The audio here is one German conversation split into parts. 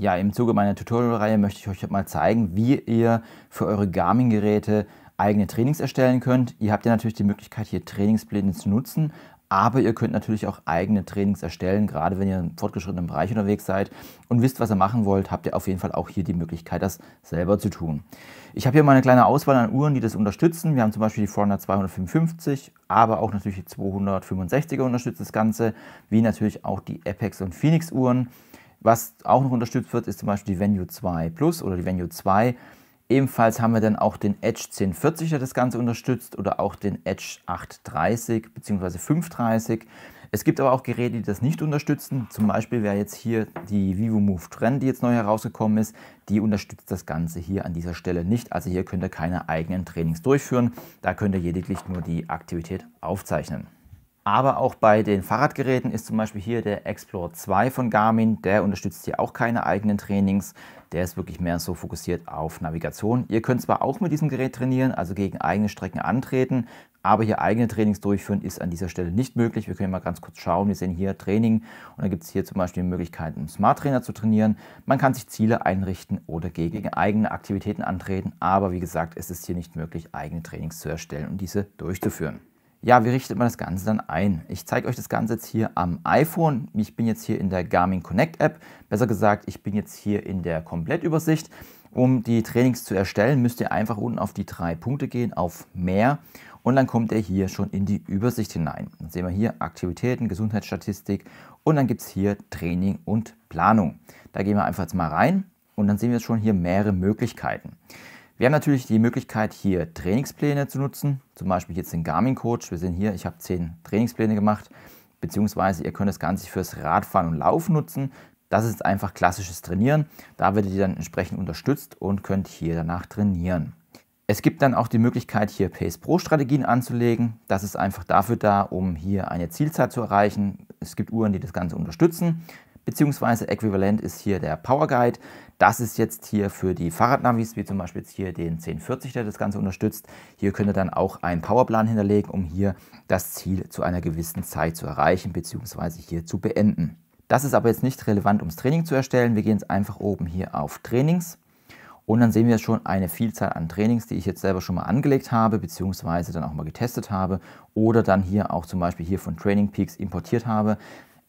Ja, im Zuge meiner Tutorial-Reihe möchte ich euch mal zeigen, wie ihr für eure Garmin-Geräte eigene Trainings erstellen könnt. Ihr habt ja natürlich die Möglichkeit, hier Trainingspläne zu nutzen, aber ihr könnt natürlich auch eigene Trainings erstellen, gerade wenn ihr im fortgeschrittenen Bereich unterwegs seid und wisst, was ihr machen wollt, habt ihr auf jeden Fall auch hier die Möglichkeit, das selber zu tun. Ich habe hier mal eine kleine Auswahl an Uhren, die das unterstützen. Wir haben zum Beispiel die Forerunner 255, aber auch natürlich die 265er unterstützt das Ganze, wie natürlich auch die Apex und Phoenix Uhren. Was auch noch unterstützt wird, ist zum Beispiel die Venue 2 Plus oder die Venue 2. Ebenfalls haben wir dann auch den Edge 1040, der das Ganze unterstützt, oder auch den Edge 830 bzw. 530. Es gibt aber auch Geräte, die das nicht unterstützen. Zum Beispiel wäre jetzt hier die Vivo Move Trend, die jetzt neu herausgekommen ist. Die unterstützt das Ganze hier an dieser Stelle nicht. Also hier könnt ihr keine eigenen Trainings durchführen. Da könnt ihr lediglich nur die Aktivität aufzeichnen. Aber auch bei den Fahrradgeräten ist zum Beispiel hier der Explore 2 von Garmin. Der unterstützt hier auch keine eigenen Trainings. Der ist wirklich mehr so fokussiert auf Navigation. Ihr könnt zwar auch mit diesem Gerät trainieren, also gegen eigene Strecken antreten, aber hier eigene Trainings durchführen ist an dieser Stelle nicht möglich. Wir können mal ganz kurz schauen. Wir sehen hier Training und da gibt es hier zum Beispiel die Möglichkeit, einen Smart Trainer zu trainieren. Man kann sich Ziele einrichten oder gegen eigene Aktivitäten antreten. Aber wie gesagt, es ist hier nicht möglich, eigene Trainings zu erstellen und diese durchzuführen ja, wie richtet man das Ganze dann ein? Ich zeige euch das Ganze jetzt hier am iPhone. Ich bin jetzt hier in der Garmin Connect App. Besser gesagt, ich bin jetzt hier in der Komplettübersicht. Um die Trainings zu erstellen, müsst ihr einfach unten auf die drei Punkte gehen, auf mehr. Und dann kommt ihr hier schon in die Übersicht hinein. Dann sehen wir hier Aktivitäten, Gesundheitsstatistik und dann gibt es hier Training und Planung. Da gehen wir einfach jetzt mal rein und dann sehen wir jetzt schon hier mehrere Möglichkeiten. Wir haben natürlich die Möglichkeit, hier Trainingspläne zu nutzen, zum Beispiel jetzt den Garmin Coach. Wir sehen hier, ich habe zehn Trainingspläne gemacht, beziehungsweise ihr könnt das Ganze fürs Radfahren und Laufen nutzen. Das ist einfach klassisches Trainieren. Da werdet ihr dann entsprechend unterstützt und könnt hier danach trainieren. Es gibt dann auch die Möglichkeit, hier Pace Pro Strategien anzulegen. Das ist einfach dafür da, um hier eine Zielzeit zu erreichen. Es gibt Uhren, die das Ganze unterstützen beziehungsweise äquivalent ist hier der Power Guide. Das ist jetzt hier für die Fahrradnavis, wie zum Beispiel jetzt hier den 1040, der das Ganze unterstützt. Hier könnt ihr dann auch einen Powerplan hinterlegen, um hier das Ziel zu einer gewissen Zeit zu erreichen, beziehungsweise hier zu beenden. Das ist aber jetzt nicht relevant, um das Training zu erstellen. Wir gehen jetzt einfach oben hier auf Trainings. Und dann sehen wir schon eine Vielzahl an Trainings, die ich jetzt selber schon mal angelegt habe, beziehungsweise dann auch mal getestet habe oder dann hier auch zum Beispiel hier von Training Peaks importiert habe.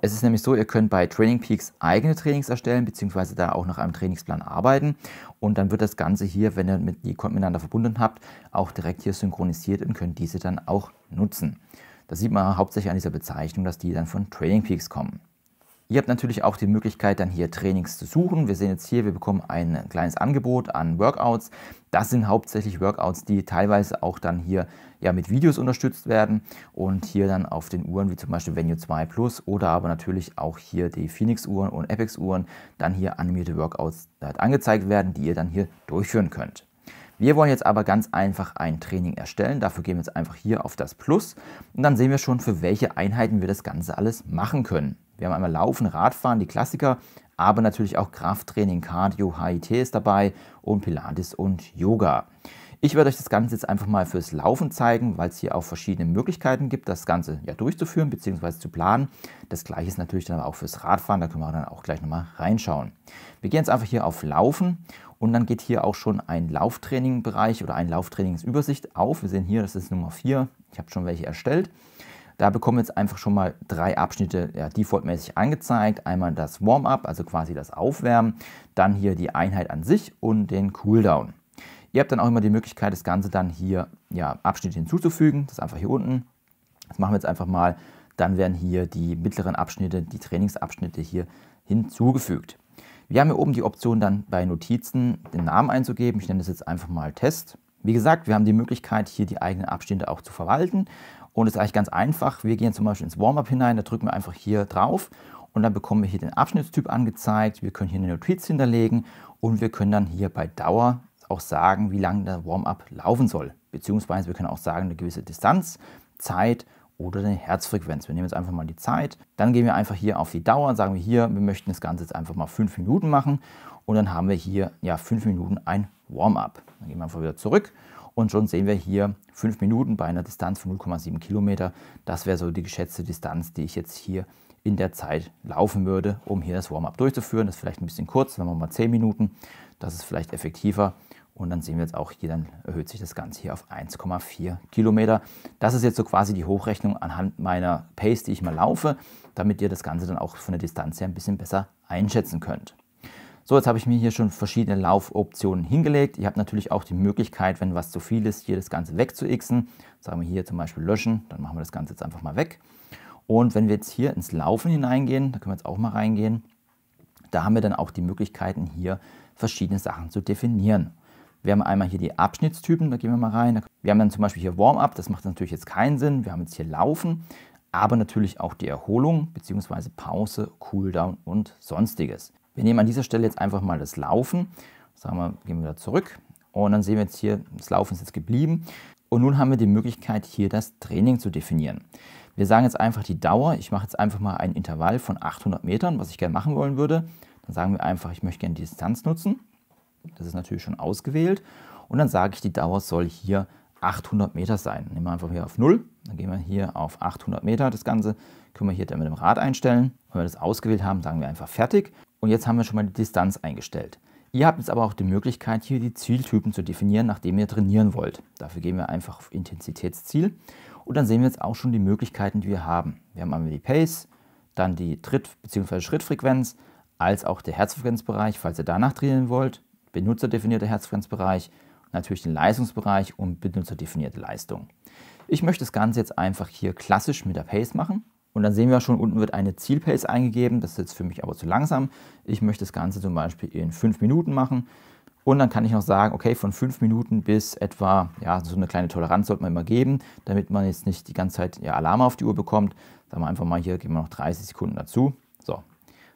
Es ist nämlich so, ihr könnt bei Training Peaks eigene Trainings erstellen, beziehungsweise da auch nach einem Trainingsplan arbeiten. Und dann wird das Ganze hier, wenn ihr mit, die miteinander verbunden habt, auch direkt hier synchronisiert und könnt diese dann auch nutzen. Das sieht man hauptsächlich an dieser Bezeichnung, dass die dann von Training Peaks kommen. Ihr habt natürlich auch die Möglichkeit, dann hier Trainings zu suchen. Wir sehen jetzt hier, wir bekommen ein kleines Angebot an Workouts. Das sind hauptsächlich Workouts, die teilweise auch dann hier ja mit Videos unterstützt werden und hier dann auf den Uhren wie zum Beispiel Venue 2 Plus oder aber natürlich auch hier die Phoenix Uhren und Apex Uhren dann hier animierte Workouts angezeigt werden, die ihr dann hier durchführen könnt. Wir wollen jetzt aber ganz einfach ein Training erstellen. Dafür gehen wir jetzt einfach hier auf das Plus und dann sehen wir schon, für welche Einheiten wir das Ganze alles machen können. Wir haben einmal Laufen, Radfahren, die Klassiker, aber natürlich auch Krafttraining, Cardio, HIT ist dabei und Pilates und Yoga. Ich werde euch das Ganze jetzt einfach mal fürs Laufen zeigen, weil es hier auch verschiedene Möglichkeiten gibt, das Ganze ja durchzuführen bzw. zu planen. Das gleiche ist natürlich dann auch fürs Radfahren, da können wir dann auch gleich nochmal reinschauen. Wir gehen jetzt einfach hier auf Laufen und dann geht hier auch schon ein Lauftraining-Bereich oder ein Lauftrainingsübersicht auf. Wir sehen hier, das ist Nummer 4, ich habe schon welche erstellt. Da bekommen wir jetzt einfach schon mal drei Abschnitte ja, defaultmäßig angezeigt. Einmal das Warm-up, also quasi das Aufwärmen, dann hier die Einheit an sich und den Cooldown. Ihr habt dann auch immer die Möglichkeit, das Ganze dann hier ja, Abschnitte hinzuzufügen. Das ist einfach hier unten. Das machen wir jetzt einfach mal. Dann werden hier die mittleren Abschnitte, die Trainingsabschnitte hier hinzugefügt. Wir haben hier oben die Option dann bei Notizen den Namen einzugeben. Ich nenne das jetzt einfach mal Test. Wie gesagt, wir haben die Möglichkeit, hier die eigenen Abschnitte auch zu verwalten. Und es ist eigentlich ganz einfach. Wir gehen zum Beispiel ins Warm-up hinein, da drücken wir einfach hier drauf und dann bekommen wir hier den Abschnittstyp angezeigt. Wir können hier eine Notiz hinterlegen und wir können dann hier bei Dauer auch sagen, wie lange der Warm-up laufen soll. Beziehungsweise wir können auch sagen, eine gewisse Distanz, Zeit oder eine Herzfrequenz. Wir nehmen jetzt einfach mal die Zeit. Dann gehen wir einfach hier auf die Dauer, und sagen wir hier, wir möchten das Ganze jetzt einfach mal fünf Minuten machen. Und dann haben wir hier ja fünf Minuten ein Warm-up. Dann gehen wir einfach wieder zurück und schon sehen wir hier 5 Minuten bei einer Distanz von 0,7 Kilometer. Das wäre so die geschätzte Distanz, die ich jetzt hier in der Zeit laufen würde, um hier das Warm-up durchzuführen. Das ist vielleicht ein bisschen kurz, sagen wir mal 10 Minuten. Das ist vielleicht effektiver. Und dann sehen wir jetzt auch hier, dann erhöht sich das Ganze hier auf 1,4 Kilometer. Das ist jetzt so quasi die Hochrechnung anhand meiner Pace, die ich mal laufe, damit ihr das Ganze dann auch von der Distanz her ein bisschen besser einschätzen könnt. So, jetzt habe ich mir hier schon verschiedene Laufoptionen hingelegt. Ihr habt natürlich auch die Möglichkeit, wenn was zu viel ist, hier das Ganze wegzuixen. Sagen wir hier zum Beispiel löschen, dann machen wir das Ganze jetzt einfach mal weg. Und wenn wir jetzt hier ins Laufen hineingehen, da können wir jetzt auch mal reingehen, da haben wir dann auch die Möglichkeiten hier verschiedene Sachen zu definieren. Wir haben einmal hier die Abschnittstypen, da gehen wir mal rein. Wir haben dann zum Beispiel hier Warm-up, das macht natürlich jetzt keinen Sinn. Wir haben jetzt hier Laufen, aber natürlich auch die Erholung bzw. Pause, Cooldown und sonstiges. Wir nehmen an dieser Stelle jetzt einfach mal das Laufen. Sagen wir, gehen wir da zurück und dann sehen wir jetzt hier, das Laufen ist jetzt geblieben. Und nun haben wir die Möglichkeit, hier das Training zu definieren. Wir sagen jetzt einfach die Dauer. Ich mache jetzt einfach mal ein Intervall von 800 Metern, was ich gerne machen wollen würde. Dann sagen wir einfach, ich möchte gerne die Distanz nutzen. Das ist natürlich schon ausgewählt. Und dann sage ich, die Dauer soll hier 800 Meter sein. Nehmen wir einfach hier auf 0, dann gehen wir hier auf 800 Meter. Das Ganze können wir hier dann mit dem Rad einstellen. Wenn wir das ausgewählt haben, sagen wir einfach fertig. Und jetzt haben wir schon mal die Distanz eingestellt. Ihr habt jetzt aber auch die Möglichkeit, hier die Zieltypen zu definieren, nachdem ihr trainieren wollt. Dafür gehen wir einfach auf Intensitätsziel. Und dann sehen wir jetzt auch schon die Möglichkeiten, die wir haben. Wir haben einmal die Pace, dann die Tritt- bzw. Schrittfrequenz, als auch der Herzfrequenzbereich, falls ihr danach trainieren wollt benutzerdefinierter Herzfrequenzbereich, natürlich den Leistungsbereich und benutzerdefinierte Leistung. Ich möchte das Ganze jetzt einfach hier klassisch mit der Pace machen. Und dann sehen wir schon, unten wird eine Zielpace eingegeben. Das ist jetzt für mich aber zu langsam. Ich möchte das Ganze zum Beispiel in 5 Minuten machen. Und dann kann ich noch sagen, okay, von 5 Minuten bis etwa, ja, so eine kleine Toleranz sollte man immer geben, damit man jetzt nicht die ganze Zeit ja, Alarm auf die Uhr bekommt. Sagen wir einfach mal hier, geben wir noch 30 Sekunden dazu. So,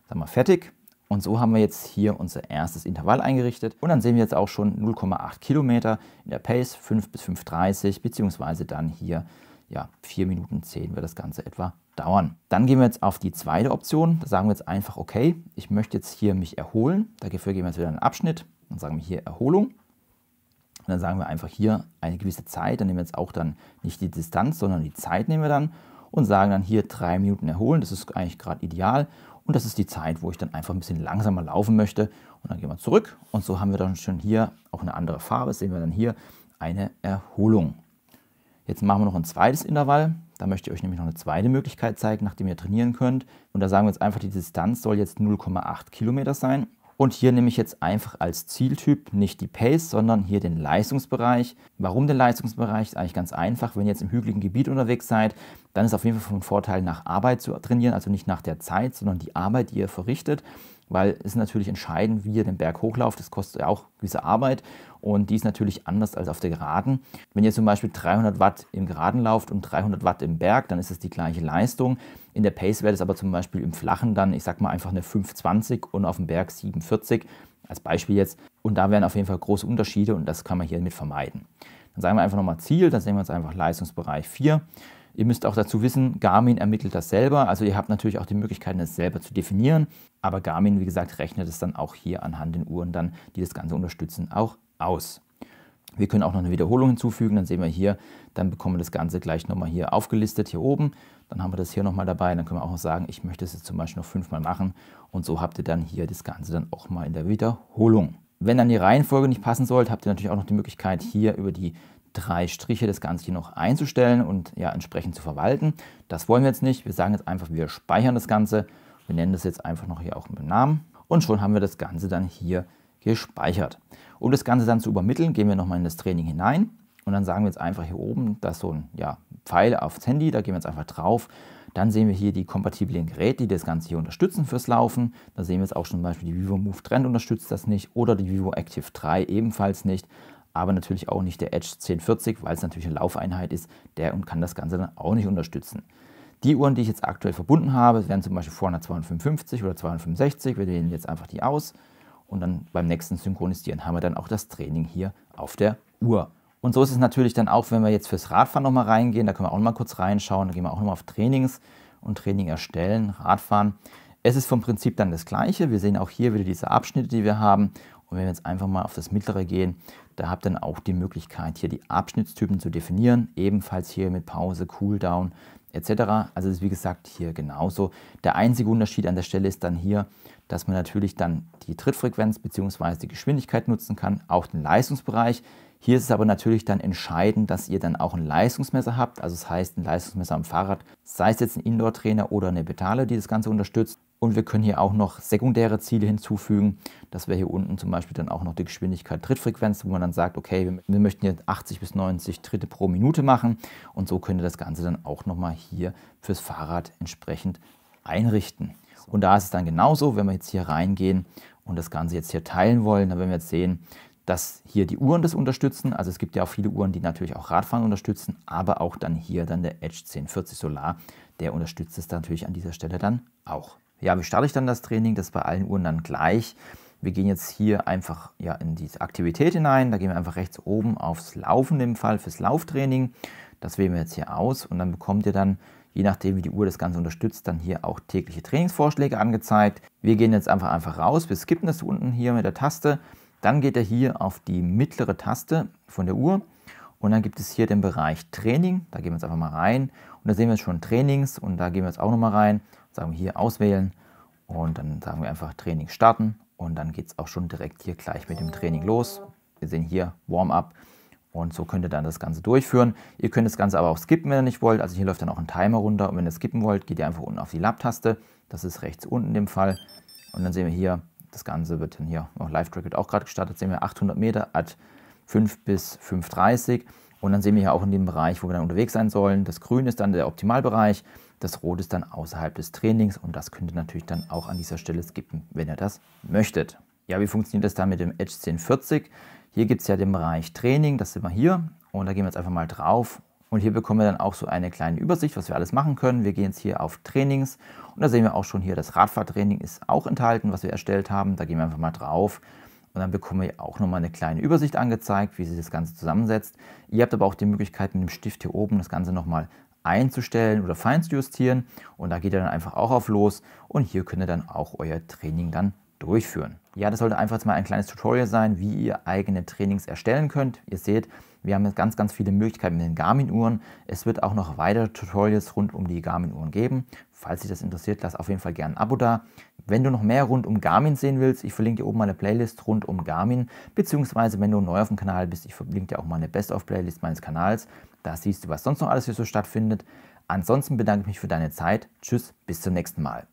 sagen wir fertig. Und so haben wir jetzt hier unser erstes Intervall eingerichtet. Und dann sehen wir jetzt auch schon 0,8 Kilometer in der Pace, 5 bis 5,30, beziehungsweise dann hier ja, 4 Minuten 10 wird das Ganze etwa dauern. Dann gehen wir jetzt auf die zweite Option. Da sagen wir jetzt einfach, okay, ich möchte jetzt hier mich erholen. Dafür gehen wir jetzt wieder einen Abschnitt und sagen wir hier Erholung. Und dann sagen wir einfach hier eine gewisse Zeit. Dann nehmen wir jetzt auch dann nicht die Distanz, sondern die Zeit nehmen wir dann und sagen dann hier 3 Minuten erholen. Das ist eigentlich gerade ideal. Und das ist die Zeit, wo ich dann einfach ein bisschen langsamer laufen möchte. Und dann gehen wir zurück. Und so haben wir dann schon hier auch eine andere Farbe. Das sehen wir dann hier eine Erholung. Jetzt machen wir noch ein zweites Intervall. Da möchte ich euch nämlich noch eine zweite Möglichkeit zeigen, nachdem ihr trainieren könnt. Und da sagen wir jetzt einfach, die Distanz soll jetzt 0,8 Kilometer sein. Und hier nehme ich jetzt einfach als Zieltyp nicht die Pace, sondern hier den Leistungsbereich. Warum der Leistungsbereich? Ist eigentlich ganz einfach. Wenn ihr jetzt im hügeligen Gebiet unterwegs seid, dann ist es auf jeden Fall von Vorteil, nach Arbeit zu trainieren, also nicht nach der Zeit, sondern die Arbeit, die ihr verrichtet, weil es ist natürlich entscheidend, wie ihr den Berg hochlauft. Das kostet ja auch gewisse Arbeit und die ist natürlich anders als auf der Geraden. Wenn ihr zum Beispiel 300 Watt im Geraden lauft und 300 Watt im Berg, dann ist es die gleiche Leistung. In der Pace wäre es aber zum Beispiel im Flachen dann, ich sag mal einfach eine 520 und auf dem Berg 740 als Beispiel jetzt. Und da wären auf jeden Fall große Unterschiede und das kann man hiermit vermeiden. Dann sagen wir einfach nochmal Ziel, dann sehen wir uns einfach Leistungsbereich 4. Ihr müsst auch dazu wissen, Garmin ermittelt das selber, also ihr habt natürlich auch die Möglichkeit, das selber zu definieren, aber Garmin, wie gesagt, rechnet es dann auch hier anhand den Uhren dann, die das Ganze unterstützen, auch aus. Wir können auch noch eine Wiederholung hinzufügen, dann sehen wir hier, dann bekommen wir das Ganze gleich nochmal hier aufgelistet, hier oben. Dann haben wir das hier nochmal dabei, dann können wir auch noch sagen, ich möchte es jetzt zum Beispiel noch fünfmal machen und so habt ihr dann hier das Ganze dann auch mal in der Wiederholung. Wenn dann die Reihenfolge nicht passen sollte, habt ihr natürlich auch noch die Möglichkeit, hier über die drei Striche das Ganze hier noch einzustellen und ja entsprechend zu verwalten. Das wollen wir jetzt nicht. Wir sagen jetzt einfach, wir speichern das Ganze. Wir nennen das jetzt einfach noch hier auch mit dem Namen. Und schon haben wir das Ganze dann hier gespeichert. Um das Ganze dann zu übermitteln, gehen wir nochmal in das Training hinein und dann sagen wir jetzt einfach hier oben, dass so ein ja, Pfeil aufs Handy, da gehen wir jetzt einfach drauf. Dann sehen wir hier die kompatiblen Geräte, die das Ganze hier unterstützen fürs Laufen. Da sehen wir jetzt auch schon zum Beispiel die Vivo Move Trend unterstützt das nicht oder die Vivo Active 3 ebenfalls nicht. Aber natürlich auch nicht der Edge 1040, weil es natürlich eine Laufeinheit ist, der und kann das Ganze dann auch nicht unterstützen. Die Uhren, die ich jetzt aktuell verbunden habe, wären zum Beispiel vorne 255 oder 265. Wir wählen jetzt einfach die aus und dann beim nächsten Synchronisieren haben wir dann auch das Training hier auf der Uhr. Und so ist es natürlich dann auch, wenn wir jetzt fürs Radfahren nochmal reingehen, da können wir auch nochmal kurz reinschauen, da gehen wir auch nochmal auf Trainings und Training erstellen, Radfahren. Es ist vom Prinzip dann das gleiche. Wir sehen auch hier wieder diese Abschnitte, die wir haben. Und wenn wir jetzt einfach mal auf das mittlere gehen, da habt ihr dann auch die Möglichkeit, hier die Abschnittstypen zu definieren. Ebenfalls hier mit Pause, Cooldown, etc. Also ist wie gesagt hier genauso. Der einzige Unterschied an der Stelle ist dann hier, dass man natürlich dann die Trittfrequenz bzw. die Geschwindigkeit nutzen kann, auch den Leistungsbereich. Hier ist es aber natürlich dann entscheidend, dass ihr dann auch ein Leistungsmesser habt, also das heißt ein Leistungsmesser am Fahrrad, sei es jetzt ein Indoor-Trainer oder eine Pedale, die das Ganze unterstützt. Und wir können hier auch noch sekundäre Ziele hinzufügen. Das wäre hier unten zum Beispiel dann auch noch die Geschwindigkeit Trittfrequenz, wo man dann sagt, okay, wir möchten jetzt 80 bis 90 Tritte pro Minute machen. Und so könnte das Ganze dann auch nochmal hier fürs Fahrrad entsprechend einrichten. Und da ist es dann genauso, wenn wir jetzt hier reingehen und das Ganze jetzt hier teilen wollen, dann werden wir jetzt sehen, dass hier die Uhren das unterstützen. Also es gibt ja auch viele Uhren, die natürlich auch Radfahren unterstützen, aber auch dann hier dann der Edge 1040 Solar, der unterstützt es natürlich an dieser Stelle dann auch ja, wie starte ich dann das Training? Das ist bei allen Uhren dann gleich. Wir gehen jetzt hier einfach ja, in diese Aktivität hinein. Da gehen wir einfach rechts oben aufs Laufen im Fall fürs Lauftraining. Das wählen wir jetzt hier aus und dann bekommt ihr dann, je nachdem wie die Uhr das Ganze unterstützt, dann hier auch tägliche Trainingsvorschläge angezeigt. Wir gehen jetzt einfach einfach raus. Wir skippen das unten hier mit der Taste. Dann geht er hier auf die mittlere Taste von der Uhr und dann gibt es hier den Bereich Training. Da gehen wir jetzt einfach mal rein und da sehen wir jetzt schon Trainings und da gehen wir jetzt auch nochmal rein sagen wir hier auswählen und dann sagen wir einfach Training starten und dann geht es auch schon direkt hier gleich mit dem Training los. Wir sehen hier Warm-up und so könnt ihr dann das Ganze durchführen. Ihr könnt das Ganze aber auch skippen, wenn ihr nicht wollt. Also hier läuft dann auch ein Timer runter und wenn ihr skippen wollt, geht ihr einfach unten auf die Lab-Taste. Das ist rechts unten im Fall und dann sehen wir hier, das Ganze wird dann hier, oh, Live-Track auch gerade gestartet, sehen wir 800 Meter at 5 bis 5,30 und dann sehen wir hier auch in dem Bereich, wo wir dann unterwegs sein sollen. Das Grün ist dann der Optimalbereich das Rot ist dann außerhalb des Trainings und das könnt ihr natürlich dann auch an dieser Stelle skippen, wenn ihr das möchtet. Ja, wie funktioniert das dann mit dem Edge 1040? Hier gibt es ja den Bereich Training, das sind wir hier und da gehen wir jetzt einfach mal drauf und hier bekommen wir dann auch so eine kleine Übersicht, was wir alles machen können. Wir gehen jetzt hier auf Trainings und da sehen wir auch schon hier, das Radfahrtraining ist auch enthalten, was wir erstellt haben. Da gehen wir einfach mal drauf und dann bekommen wir auch nochmal eine kleine Übersicht angezeigt, wie sich das Ganze zusammensetzt. Ihr habt aber auch die Möglichkeit, mit dem Stift hier oben das Ganze nochmal einzustellen oder fein zu justieren. Und da geht ihr dann einfach auch auf los und hier könnt ihr dann auch euer Training dann durchführen. Ja, das sollte einfach jetzt mal ein kleines Tutorial sein, wie ihr eigene Trainings erstellen könnt. Ihr seht, wir haben jetzt ganz, ganz viele Möglichkeiten mit den Garmin-Uhren. Es wird auch noch weitere Tutorials rund um die Garmin-Uhren geben. Falls dich das interessiert, lass auf jeden Fall gerne ein Abo da. Wenn du noch mehr rund um Garmin sehen willst, ich verlinke dir oben meine Playlist rund um Garmin, beziehungsweise wenn du neu auf dem Kanal bist, ich verlinke dir auch meine Best-of-Playlist meines Kanals. Da siehst du, was sonst noch alles hier so stattfindet. Ansonsten bedanke ich mich für deine Zeit. Tschüss, bis zum nächsten Mal.